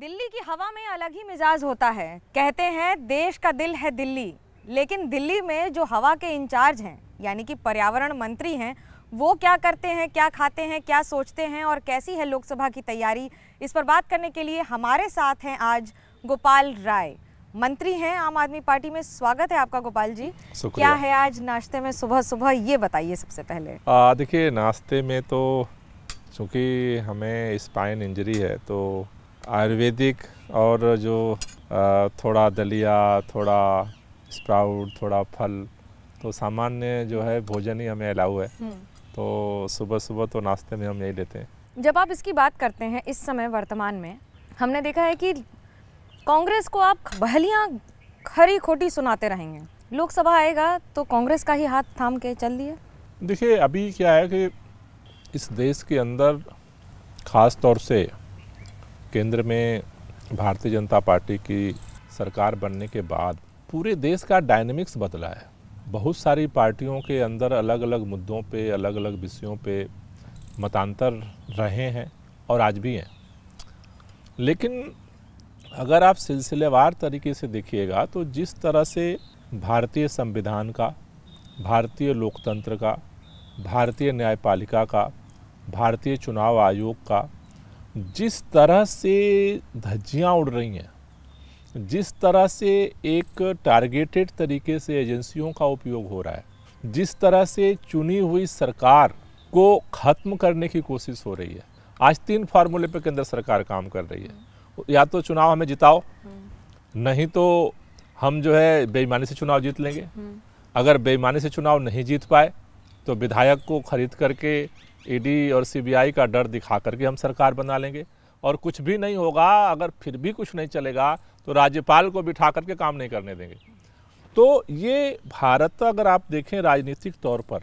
दिल्ली की हवा में अलग ही मिजाज होता है कहते हैं देश का दिल है दिल्ली लेकिन दिल्ली में जो हवा के इंचार्ज हैं यानी कि पर्यावरण मंत्री हैं वो क्या करते हैं क्या खाते हैं क्या सोचते हैं और कैसी है लोकसभा की तैयारी इस पर बात करने के लिए हमारे साथ हैं आज गोपाल राय मंत्री हैं आम आदमी पार्टी में स्वागत है आपका गोपाल जी क्या है आज नाश्ते में सुबह सुबह ये बताइए सबसे पहले देखिए नाश्ते में तो चूँकि हमें स्पाइन इंजरी है तो आयुर्वेदिक और जो थोड़ा दलिया थोड़ा स्प्राउट थोड़ा फल तो सामान्य जो है भोजन ही हमें अलाउ है हम्म। तो सुबह सुबह तो नाश्ते में हम यही लेते हैं जब आप इसकी बात करते हैं इस समय वर्तमान में हमने देखा है कि कांग्रेस को आप बहलियाँ खरी खोटी सुनाते रहेंगे लोकसभा आएगा तो कांग्रेस का ही हाथ थाम के चल दिए देखिए अभी क्या है कि इस देश के अंदर ख़ास तौर से केंद्र में भारतीय जनता पार्टी की सरकार बनने के बाद पूरे देश का डायनेमिक्स बदला है बहुत सारी पार्टियों के अंदर अलग अलग मुद्दों पे अलग अलग विषयों पे मतांतर रहे हैं और आज भी हैं लेकिन अगर आप सिलसिलेवार तरीके से देखिएगा तो जिस तरह से भारतीय संविधान का भारतीय लोकतंत्र का भारतीय न्यायपालिका का भारतीय चुनाव आयोग का जिस तरह से धज्जियाँ उड़ रही हैं जिस तरह से एक टारगेटेड तरीके से एजेंसियों का उपयोग हो रहा है जिस तरह से चुनी हुई सरकार को ख़त्म करने की कोशिश हो रही है आज तीन फार्मूले पर केंद्र सरकार काम कर रही है हम्म। या तो चुनाव हमें जिताओ हम्म। नहीं तो हम जो है बेईमानी से चुनाव जीत लेंगे हम्म। अगर बेईमानी से चुनाव नहीं जीत पाए तो विधायक को खरीद करके ईडी और सीबीआई का डर दिखा करके हम सरकार बना लेंगे और कुछ भी नहीं होगा अगर फिर भी कुछ नहीं चलेगा तो राज्यपाल को बिठा करके काम नहीं करने देंगे तो ये भारत अगर आप देखें राजनीतिक तौर पर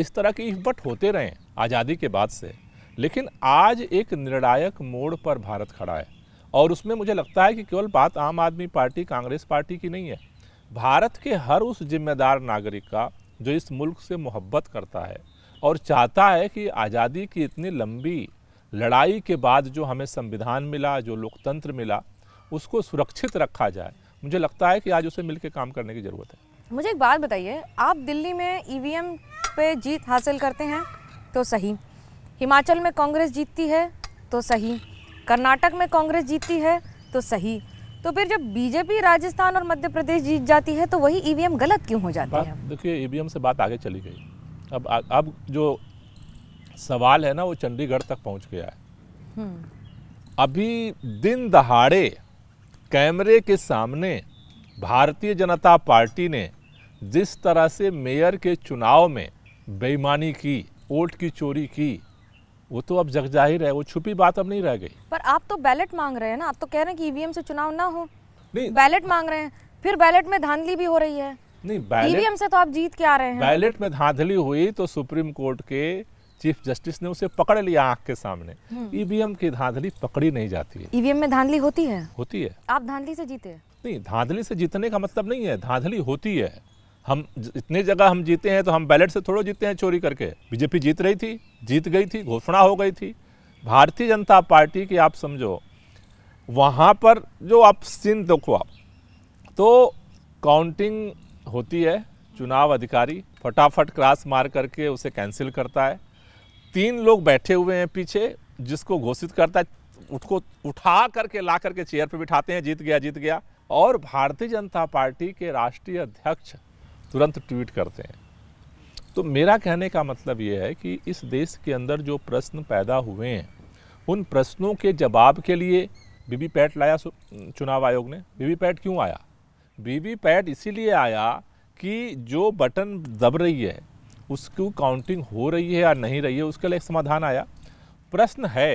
इस तरह के इफ्बट होते रहे आज़ादी के बाद से लेकिन आज एक निर्णायक मोड़ पर भारत खड़ा है और उसमें मुझे लगता है कि केवल बात आम आदमी पार्टी कांग्रेस पार्टी की नहीं है भारत के हर उस जिम्मेदार नागरिक का जो इस मुल्क से मोहब्बत करता है और चाहता है कि आज़ादी की इतनी लंबी लड़ाई के बाद जो हमें संविधान मिला जो लोकतंत्र मिला उसको सुरक्षित रखा जाए मुझे लगता है कि आज उसे मिलकर काम करने की ज़रूरत है मुझे एक बात बताइए आप दिल्ली में ई पे जीत हासिल करते हैं तो सही हिमाचल में कांग्रेस जीतती है तो सही कर्नाटक में कांग्रेस जीतती है तो सही तो फिर जब बीजेपी राजस्थान और मध्य प्रदेश जीत जाती है तो वही ईवीएम गलत क्यों हो जाती है देखिए ईवीएम से बात आगे चली गई अब अब जो सवाल है ना वो चंडीगढ़ तक पहुंच गया है हम्म। अभी दिन दहाड़े कैमरे के सामने भारतीय जनता पार्टी ने जिस तरह से मेयर के चुनाव में बेईमानी की वोट की चोरी की वो तो अब जग जाहिर है वो छुपी बात अब नहीं रह गई पर आप तो बैलेट मांग रहे हैं ना आप तो कह रहे हैं कि ईवीएम से चुनाव ना हो नहीं बैलेट मांग रहे हैं फिर बैलेट में धांधली भी हो रही है नहीं ईवीएम से तो आप जीत के आ रहे हैं बैलेट में धांधली हुई तो सुप्रीम कोर्ट के चीफ जस्टिस ने उसे पकड़ लिया आंख के सामने हम्म। ईवीएम की धांधली पकड़ी नहीं जाती है ईवीएम में धांधली होती है होती है आप धांधली से जीते नहीं धांधली से जीतने का मतलब नहीं है धांधली होती है हम इतने जगह हम जीते हैं तो हम बैलेट से थोड़ा जीते हैं चोरी करके बीजेपी जीत रही थी जीत गई थी घोषणा हो गई थी भारतीय जनता पार्टी की आप समझो वहाँ पर जो आप सीन देखो आप तो काउंटिंग होती है चुनाव अधिकारी फटाफट क्रॉस मार करके उसे कैंसिल करता है तीन लोग बैठे हुए हैं पीछे जिसको घोषित करता है उसको उठा करके ला करके चेयर पर बिठाते हैं जीत गया जीत गया और भारतीय जनता पार्टी के राष्ट्रीय अध्यक्ष तुरंत ट्वीट करते हैं तो मेरा कहने का मतलब ये है कि इस देश के अंदर जो प्रश्न पैदा हुए हैं उन प्रश्नों के जवाब के लिए वीवीपैट लाया चुनाव आयोग ने वीवीपैट क्यों आया वीवीपैट इसीलिए आया कि जो बटन दब रही है उसको काउंटिंग हो रही है या नहीं रही है उसके लिए समाधान आया प्रश्न है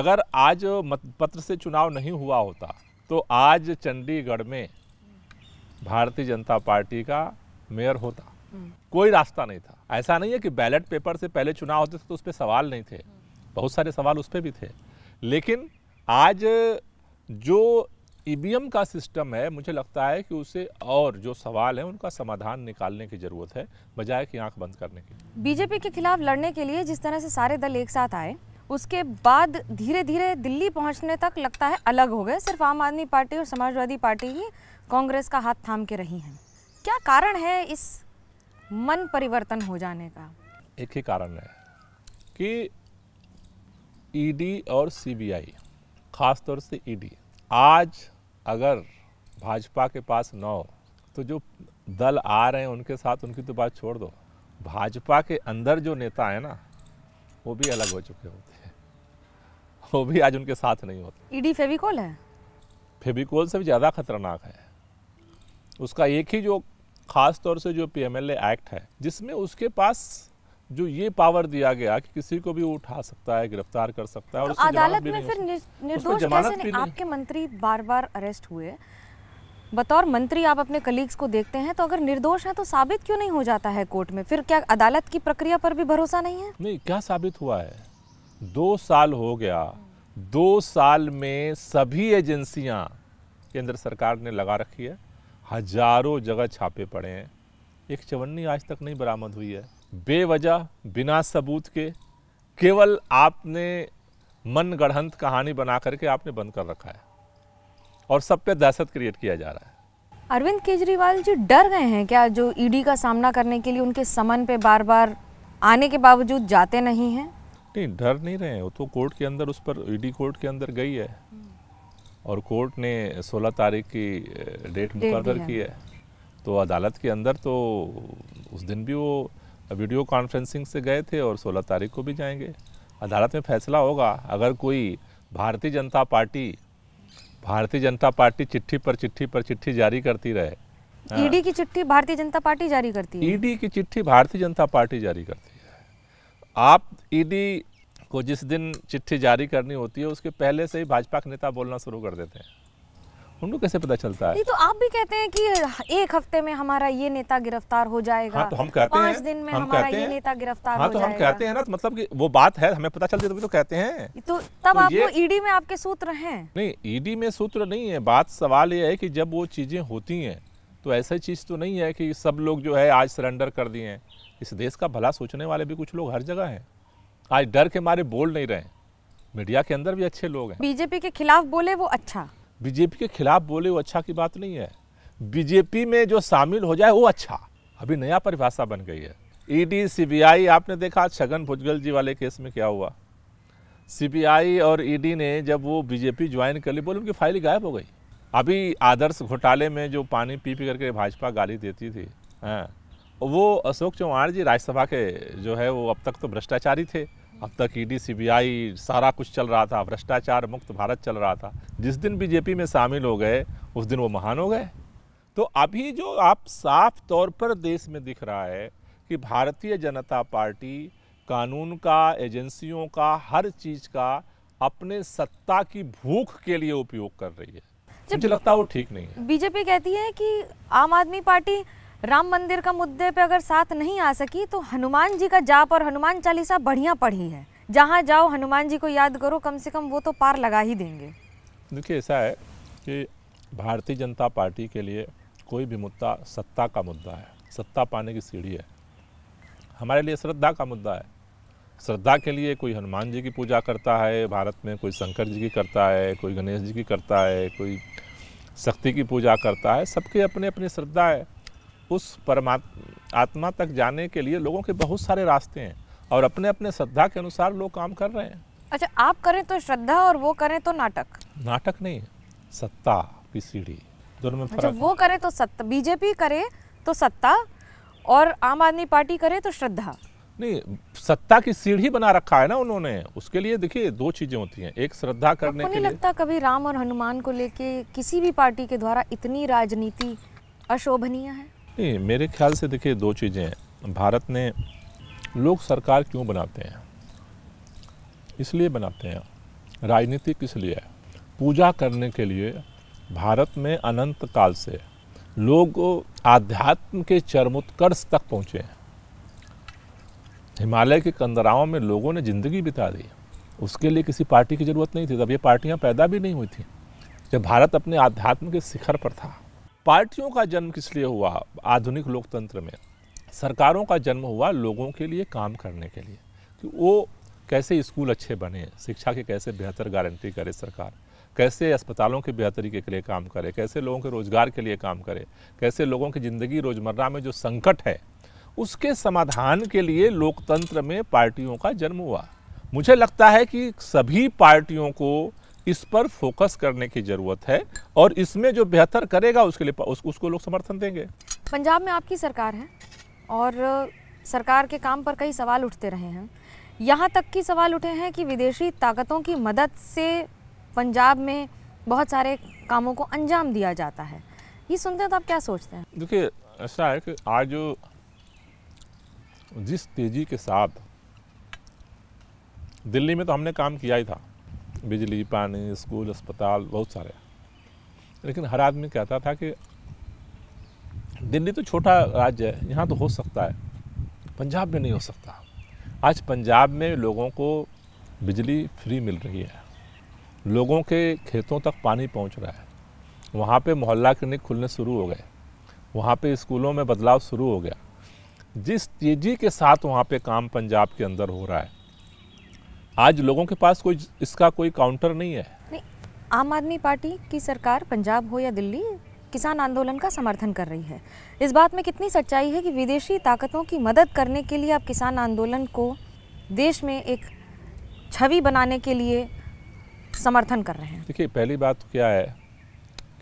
अगर आज मतपत्र से चुनाव नहीं हुआ होता तो आज चंडीगढ़ में भारतीय जनता पार्टी का मेयर होता कोई रास्ता नहीं था ऐसा नहीं है कि बैलेट पेपर से पहले चुनाव होते थे तो उस पर सवाल नहीं थे बहुत सारे सवाल उस पर भी थे लेकिन आज जो ई का सिस्टम है मुझे लगता है कि उसे और जो सवाल है उनका समाधान निकालने की ज़रूरत है बजाय कि आंख बंद करने की बीजेपी के खिलाफ लड़ने के लिए जिस तरह से सारे दल एक साथ आए उसके बाद धीरे धीरे दिल्ली पहुंचने तक लगता है अलग हो गए सिर्फ आम आदमी पार्टी और समाजवादी पार्टी ही कांग्रेस का हाथ थाम के रही हैं क्या कारण है इस मन परिवर्तन हो जाने का एक ही कारण है कि ईडी और सीबीआई खासतौर से ईडी आज अगर भाजपा के पास न हो तो जो दल आ रहे हैं उनके साथ उनकी तो बात छोड़ दो भाजपा के अंदर जो नेता है ना वो भी अलग हो चुके होते हैं वो भी आज उनके साथ नहीं होते ईडी फेविकोल है फेविकोल से भी ज़्यादा खतरनाक है उसका एक ही जो खास तौर से जो पीएमएलए एक्ट है जिसमें उसके पास जो ये पावर दिया गया कि किसी को भी उठा सकता है गिरफ्तार कर सकता है और तो अदालत में फिर निर्दोष कैसे नहीं आपके मंत्री बार बार अरेस्ट हुए बतौर मंत्री आप अपने कलीग्स को देखते हैं तो अगर निर्दोष है तो साबित क्यों नहीं हो जाता है कोर्ट में फिर क्या अदालत की प्रक्रिया पर भी भरोसा नहीं है नहीं क्या साबित हुआ है दो साल हो गया दो साल में सभी एजेंसियां केंद्र सरकार ने लगा रखी है हजारों जगह छापे पड़े हैं एक चवन्नी आज तक नहीं बरामद हुई है बेवजह बिना सबूत के केवल आपने मन गढ़ंत कहानी बना करके आपने बंद कर रखा है और सब पे दहशत क्रिएट किया जा रहा है अरविंद केजरीवाल जी डर गए हैं क्या जो ईडी e का सामना करने के लिए उनके समन पे बार बार आने के बावजूद जाते नहीं हैं नहीं डर नहीं रहे हैं वो तो कोर्ट के अंदर उस पर ईडी e कोर्ट के अंदर गई है और कोर्ट ने 16 तारीख की डेट मुकर की है तो अदालत के अंदर तो उस दिन भी वो वीडियो कॉन्फ्रेंसिंग से गए थे और 16 तारीख को भी जाएंगे अदालत में फैसला होगा अगर कोई भारतीय जनता पार्टी भारतीय जनता पार्टी चिट्ठी पर चिट्ठी पर चिट्ठी जारी करती रहे हाँ। ईडी की चिट्ठी भारतीय जनता पार्टी जारी करती है ईडी की चिट्ठी भारतीय जनता पार्टी जारी करती है आप ईडी को जिस दिन चिट्ठी जारी करनी होती है उसके पहले से ही भाजपा के नेता बोलना शुरू कर देते हैं उनको कैसे पता चलता है नहीं तो आप भी कहते हैं कि एक हफ्ते में हमारा ये नेता गिरफ्तार हो जाएगा हाँ, तो हम कहते हैं दिन में हम हमारा कहते ये नेता गिरफ्तार हाँ, तो जाएगा हम कहते हैं ना तो मतलब कि वो बात है हमें पता चलती है तो, तो कहते हैं तो तब तो आपको ईडी में आपके सूत्र हैं नहीं ईडी में सूत्र नहीं है बात सवाल ये है की जब वो चीज़ें होती है तो ऐसी चीज़ तो नहीं है की सब लोग जो है आज सरेंडर कर दिए इस देश का भला सोचने वाले भी कुछ लोग हर जगह है आज डर के मारे बोल नहीं रहे मीडिया के अंदर भी अच्छे लोग हैं बीजेपी के खिलाफ बोले वो अच्छा बीजेपी के खिलाफ बोले वो अच्छा की बात नहीं है बीजेपी में जो शामिल हो जाए वो अच्छा अभी नया परिभाषा बन गई है ईडी e सीबीआई आपने देखा छगन भुजगल जी वाले केस में क्या हुआ सीबीआई और ईडी e ने जब वो बीजेपी ज्वाइन कर ली बोले उनकी फाइल गायब हो गई अभी आदर्श घोटाले में जो पानी पी पी करके भाजपा गाली देती थी हाँ वो अशोक चौहान जी राज्यसभा के जो है वो अब तक तो भ्रष्टाचारी थे अब तक ईडी e सीबीआई सारा कुछ चल रहा था भ्रष्टाचार मुक्त भारत चल रहा था जिस दिन बीजेपी में शामिल हो गए उस दिन वो महान हो गए तो अभी जो आप साफ तौर पर देश में दिख रहा है कि भारतीय जनता पार्टी कानून का एजेंसियों का हर चीज़ का अपने सत्ता की भूख के लिए उपयोग कर रही है मुझे लगता है वो ठीक नहीं है बीजेपी कहती है कि आम आदमी पार्टी राम मंदिर का मुद्दे पे अगर साथ नहीं आ सकी तो हनुमान जी का जाप और हनुमान चालीसा बढ़िया पढ़ी है जहाँ जाओ हनुमान जी को याद करो कम से कम वो तो पार लगा ही देंगे देखिए ऐसा है कि भारतीय जनता पार्टी के लिए कोई भी मुद्दा सत्ता का मुद्दा है सत्ता पाने की सीढ़ी है हमारे लिए श्रद्धा का मुद्दा है श्रद्धा के लिए कोई हनुमान जी की पूजा करता है भारत में कोई शंकर जी की करता है कोई गणेश जी की करता है कोई शक्ति की पूजा करता है सबके अपने अपने श्रद्धा है उस परमात्मा आत्मा तक जाने के लिए लोगों के बहुत सारे रास्ते हैं और अपने अपने श्रद्धा के अनुसार लोग काम कर रहे हैं अच्छा आप करें तो श्रद्धा और वो करें तो नाटक नाटक नहीं सत्ता की सीढ़ी दोनों में अच्छा वो करे तो सत्ता बीजेपी करे तो सत्ता और आम आदमी पार्टी करे तो श्रद्धा नहीं सत्ता की सीढ़ी बना रखा है ना उन्होंने उसके लिए देखिए दो चीजें होती हैं एक श्रद्धा करने के नहीं लिए लगता कभी राम और हनुमान को लेके किसी भी पार्टी के द्वारा इतनी राजनीति अशोभनीय है नहीं मेरे ख्याल से देखिए दो चीज़ें हैं भारत ने लोग सरकार क्यों बनाते हैं इसलिए बनाते हैं राजनीतिक इसलिए है पूजा करने के लिए भारत में अनंत काल से लोग आध्यात्म के चरमोत्कर्ष तक पहुँचे हैं हिमालय के कंदराओं में लोगों ने ज़िंदगी बिता दी उसके लिए किसी पार्टी की ज़रूरत नहीं थी तब ये पार्टियाँ पैदा भी नहीं हुई थी जब भारत अपने आध्यात्म के शिखर पर था पार्टियों का जन्म किस लिए हुआ आधुनिक लोकतंत्र में सरकारों का जन्म हुआ लोगों के लिए काम करने के लिए कि वो कैसे स्कूल अच्छे बने शिक्षा के कैसे बेहतर गारंटी करे सरकार कैसे अस्पतालों के बेहतरी के लिए काम करे कैसे लोगों के रोज़गार के लिए काम करे कैसे लोगों की ज़िंदगी रोज़मर्रा में जो संकट है उसके समाधान के लिए लोकतंत्र में पार्टियों का जन्म हुआ मुझे लगता है कि सभी पार्टियों को इस पर फोकस करने की ज़रूरत है और इसमें जो बेहतर करेगा उसके लिए उस, उसको लोग समर्थन देंगे पंजाब में आपकी सरकार है और सरकार के काम पर कई सवाल उठते रहे हैं यहाँ तक कि सवाल उठे हैं कि विदेशी ताकतों की मदद से पंजाब में बहुत सारे कामों को अंजाम दिया जाता है ये सुनते हैं तो आप क्या सोचते हैं देखिए ऐसा है कि आज जिस तेज़ी के साथ दिल्ली में तो हमने काम किया ही था बिजली पानी स्कूल अस्पताल बहुत सारे लेकिन हर आदमी कहता था कि दिल्ली तो छोटा राज्य है यहाँ तो हो सकता है पंजाब में नहीं हो सकता आज पंजाब में लोगों को बिजली फ्री मिल रही है लोगों के खेतों तक पानी पहुंच रहा है वहाँ पे मोहल्ला क्लिनिक खुलने शुरू हो गए वहाँ पे स्कूलों में बदलाव शुरू हो गया जिस तेज़ी के साथ वहाँ पे काम पंजाब के अंदर हो रहा है आज लोगों के पास कोई इसका कोई काउंटर नहीं है नहीं आम आदमी पार्टी की सरकार पंजाब हो या दिल्ली किसान आंदोलन का समर्थन कर रही है इस बात में कितनी सच्चाई है कि विदेशी ताकतों की मदद करने के लिए आप किसान आंदोलन को देश में एक छवि बनाने के लिए समर्थन कर रहे हैं देखिए पहली बात क्या है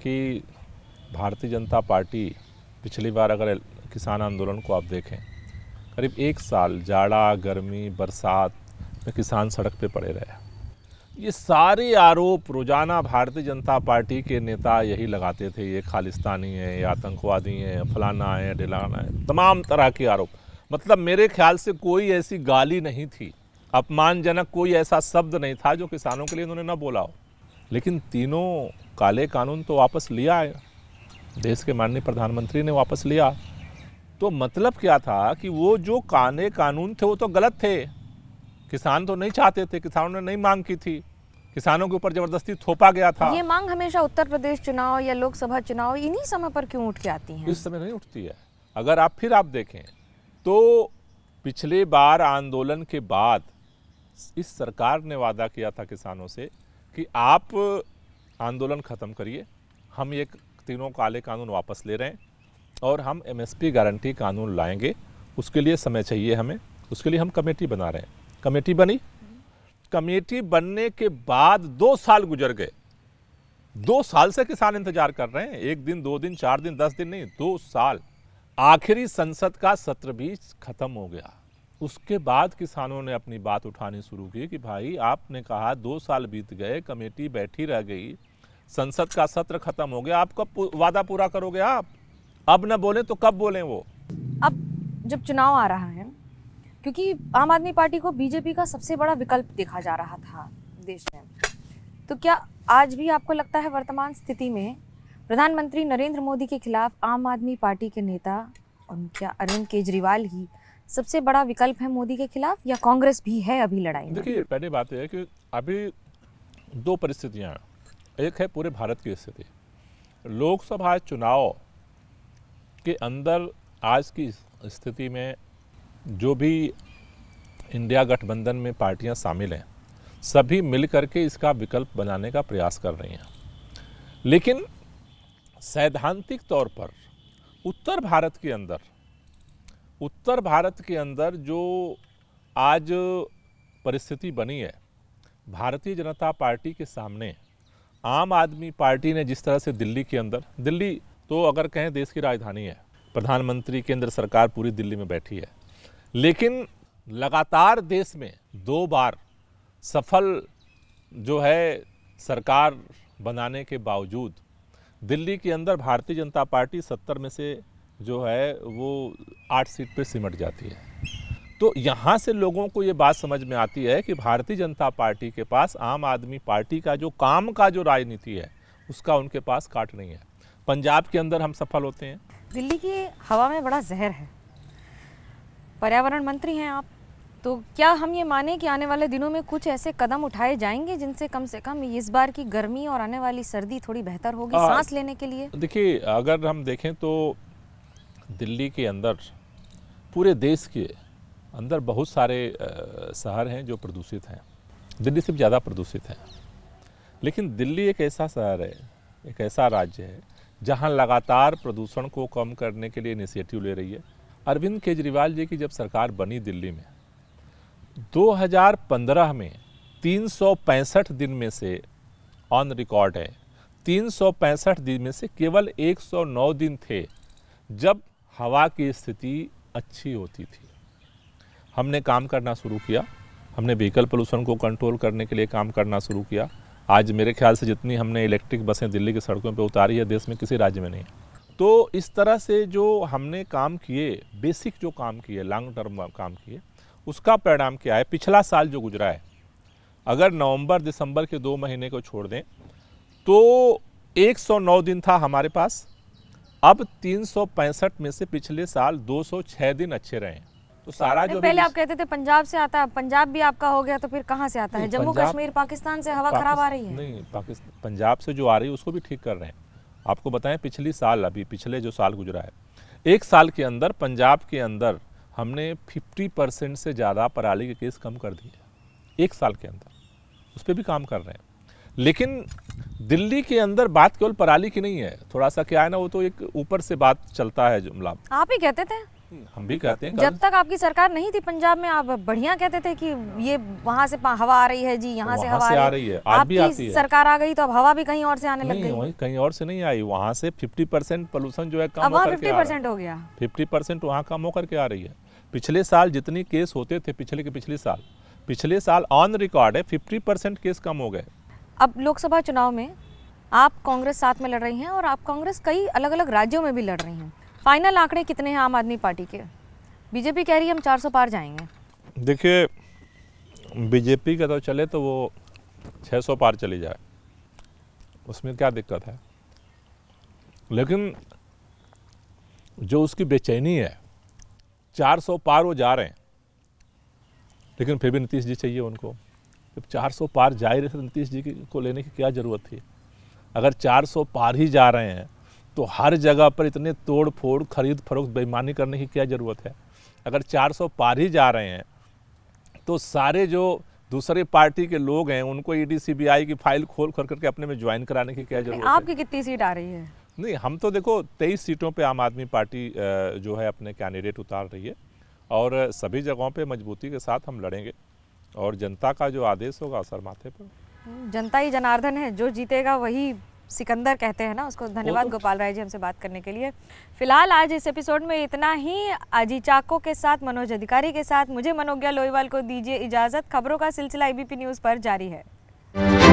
कि भारतीय जनता पार्टी पिछली बार अगर किसान आंदोलन को आप देखें करीब एक साल जाड़ा गर्मी बरसात में किसान सड़क पे पड़े रहे ये सारे आरोप रोज़ाना भारतीय जनता पार्टी के नेता यही लगाते थे ये खालिस्तानी हैं ये आतंकवादी हैं फलाना है ढिलाना है तमाम तरह के आरोप मतलब मेरे ख्याल से कोई ऐसी गाली नहीं थी अपमानजनक कोई ऐसा शब्द नहीं था जो किसानों के लिए उन्होंने ना बोला हो लेकिन तीनों काले कानून तो वापस लिया है देश के माननीय प्रधानमंत्री ने वापस लिया तो मतलब क्या था कि वो जो काले कानून थे वो तो गलत थे किसान तो नहीं चाहते थे किसानों ने नहीं मांग की थी किसानों के ऊपर जबरदस्ती थोपा गया था ये मांग हमेशा उत्तर प्रदेश चुनाव या लोकसभा चुनाव इन्हीं समय पर क्यों उठ के आती है इस समय नहीं उठती है अगर आप फिर आप देखें तो पिछले बार आंदोलन के बाद इस सरकार ने वादा किया था किसानों से कि आप आंदोलन ख़त्म करिए हम ये तीनों काले कानून वापस ले रहे हैं और हम एमएसपी गारंटी कानून लाएंगे उसके लिए समय चाहिए हमें उसके लिए हम कमेटी बना रहे हैं कमेटी बनी कमेटी बनने के बाद दो साल गुजर गए दो साल से किसान इंतजार कर रहे हैं एक दिन दो दिन चार दिन दस दिन नहीं दो साल आखिरी संसद का सत्र भी खत्म हो गया उसके बाद किसानों ने अपनी बात उठानी शुरू की कि भाई आपने कहा दो साल बीत गए कमेटी बैठी रह गई संसद का सत्र खत्म हो गया आप कब वादा पूरा करोगे आप अब न बोले तो कब बोले वो अब जब चुनाव आ रहा है क्योंकि आम आदमी पार्टी को बीजेपी का सबसे बड़ा विकल्प देखा जा रहा था देश में तो क्या आज भी आपको लगता है वर्तमान स्थिति में प्रधानमंत्री नरेंद्र मोदी के खिलाफ आम आदमी पार्टी के नेता और क्या अरविंद केजरीवाल ही सबसे बड़ा विकल्प है मोदी के खिलाफ या कांग्रेस भी है अभी लड़ाई देखिए पहली बात यह है कि अभी दो परिस्थितियाँ एक है पूरे भारत की स्थिति लोकसभा चुनाव के अंदर आज की स्थिति में जो भी इंडिया गठबंधन में पार्टियां शामिल हैं सभी मिल करके इसका विकल्प बनाने का प्रयास कर रही हैं लेकिन सैद्धांतिक तौर पर उत्तर भारत के अंदर उत्तर भारत के अंदर जो आज परिस्थिति बनी है भारतीय जनता पार्टी के सामने आम आदमी पार्टी ने जिस तरह से दिल्ली के अंदर दिल्ली तो अगर कहें देश की राजधानी है प्रधानमंत्री केंद्र सरकार पूरी दिल्ली में बैठी है लेकिन लगातार देश में दो बार सफल जो है सरकार बनाने के बावजूद दिल्ली के अंदर भारतीय जनता पार्टी सत्तर में से जो है वो आठ सीट पर सिमट जाती है तो यहाँ से लोगों को ये बात समझ में आती है कि भारतीय जनता पार्टी के पास आम आदमी पार्टी का जो काम का जो राजनीति है उसका उनके पास काट नहीं है पंजाब के अंदर हम सफल होते हैं दिल्ली की हवा में बड़ा जहर है पर्यावरण मंत्री हैं आप तो क्या हम ये माने कि आने वाले दिनों में कुछ ऐसे कदम उठाए जाएंगे जिनसे कम से कम इस बार की गर्मी और आने वाली सर्दी थोड़ी बेहतर होगी सांस लेने के लिए देखिए अगर हम देखें तो दिल्ली के अंदर पूरे देश के अंदर बहुत सारे शहर हैं जो प्रदूषित हैं दिल्ली से भी ज़्यादा प्रदूषित है लेकिन दिल्ली एक ऐसा शहर है एक ऐसा राज्य है जहाँ लगातार प्रदूषण को कम करने के लिए इनिशिएटिव ले रही है अरविंद केजरीवाल जी की जब सरकार बनी दिल्ली में 2015 में तीन दिन में से ऑन रिकॉर्ड है तीन दिन में से केवल 109 दिन थे जब हवा की स्थिति अच्छी होती थी हमने काम करना शुरू किया हमने व्हीकल पोल्यूशन को कंट्रोल करने के लिए काम करना शुरू किया आज मेरे ख्याल से जितनी हमने इलेक्ट्रिक बसें दिल्ली की सड़कों पर उतारी है देश में किसी राज्य में नहीं तो इस तरह से जो हमने काम किए बेसिक जो काम किए लॉन्ग टर्म काम किए उसका परिणाम क्या है पिछला साल जो गुजरा है अगर नवंबर दिसंबर के दो महीने को छोड़ दें तो 109 दिन था हमारे पास अब तीन में से पिछले साल 206 दिन अच्छे रहे तो सारा जो पहले आप कहते थे पंजाब से आता है पंजाब भी आपका हो गया तो फिर कहाँ से आता है जम्मू कश्मीर पाकिस्तान से हवा खराब आ रही है नहीं पाकिस्तान पंजाब से जो आ रही है उसको भी ठीक कर रहे हैं आपको बताएं पिछली साल अभी पिछले जो साल गुजरा है एक साल के अंदर पंजाब के अंदर हमने 50 परसेंट से ज़्यादा पराली के केस कम कर दिए एक साल के अंदर उस पर भी काम कर रहे हैं लेकिन दिल्ली के अंदर बात केवल पराली की नहीं है थोड़ा सा क्या है ना वो तो एक ऊपर से बात चलता है जुमला आप ही कहते थे हम भी कहते हैं जब तक आपकी सरकार नहीं थी पंजाब में आप बढ़िया कहते थे कि ये वहाँ से हवा आ रही है जी यहाँ से हवा से आ रही है आज भी आती है सरकार आ गई तो अब हवा भी कहीं और से आने लगी वही कहीं और से नहीं आई वहाँ से 50 परसेंट पोलूशन जो है कम वहाँ फिफ्टी परसेंट हो गया फिफ्टी परसेंट वहाँ कम होकर के आ रही है पिछले साल जितने केस होते थे पिछले के पिछले साल पिछले साल ऑन रिकॉर्ड है फिफ्टी परसेंट केस कम हो गए अब लोकसभा चुनाव में आप कांग्रेस साथ में लड़ रही हैं और आप कांग्रेस कई अलग अलग राज्यों में भी लड़ रही हैं फाइनल आंकड़े कितने हैं आम आदमी पार्टी के बीजेपी कह रही है हम 400 पार जाएंगे देखिए बीजेपी का तो चले तो वो 600 पार चली जाए उसमें क्या दिक्कत है लेकिन जो उसकी बेचैनी है 400 पार वो जा रहे हैं लेकिन फिर भी नीतीश जी चाहिए उनको जब 400 पार जा ही रहे थे नीतीश जी को लेने की क्या ज़रूरत थी अगर 400 पार ही जा रहे हैं तो हर जगह पर इतने तोड़ फोड़ खरीद फरोख्त बेईमानी करने की क्या ज़रूरत है अगर 400 पार ही जा रहे हैं तो सारे जो दूसरे पार्टी के लोग हैं उनको ईडी e सीबीआई की फाइल खोल खोल करके अपने में ज्वाइन कराने की क्या जरूरत है आपकी कितनी सीट आ रही है नहीं हम तो देखो तेईस सीटों पे आम आदमी पार्टी जो है अपने कैंडिडेट उतार रही है और सभी जगहों पे मजबूती के साथ हम लड़ेंगे और जनता का जो आदेश होगा असर माथे पर जनता ही जनार्दन है जो जीतेगा वही सिकंदर कहते हैं ना उसको धन्यवाद तो- गोपाल राय जी हमसे बात करने के लिए फिलहाल आज इस एपिसोड में इतना ही अजी चाको के साथ मनोज अधिकारी के साथ मुझे मनोज्ञा लोईवाल को दीजिए इजाज़त खबरों का सिलसिला एबीपी न्यूज़ पर जारी है